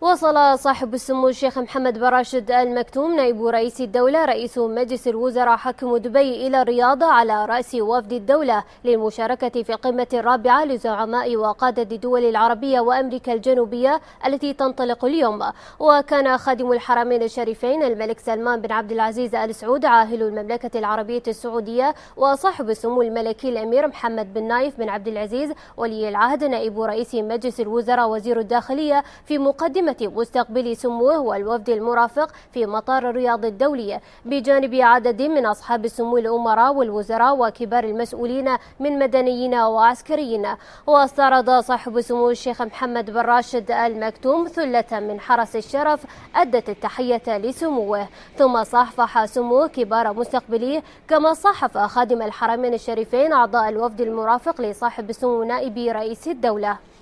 وصل صاحب السمو الشيخ محمد بن راشد المكتوم نائب رئيس الدولة رئيس مجلس الوزراء حاكم دبي إلى الرياضة على رأس وفد الدولة للمشاركة في القمة الرابعة لزعماء وقادة الدول العربية وأمريكا الجنوبية التي تنطلق اليوم وكان خادم الحرمين الشريفين الملك سلمان بن عبد العزيز آل سعود عاهل المملكة العربية السعودية وصاحب السمو الملكي الأمير محمد بن نايف بن عبد العزيز ولي العهد نائب رئيس مجلس الوزراء وزير الداخلية في مقدمة مهمة مستقبل سموه والوفد المرافق في مطار الرياض الدولي بجانب عدد من أصحاب السمو الأمراء والوزراء وكبار المسؤولين من مدنيين وعسكريين واستعرض صاحب سمو الشيخ محمد بن راشد المكتوم ثلة من حرس الشرف أدت التحية لسموه ثم صحفح سموه كبار مستقبليه كما صحف خادم الحرمين الشريفين أعضاء الوفد المرافق لصاحب سمو نائب رئيس الدولة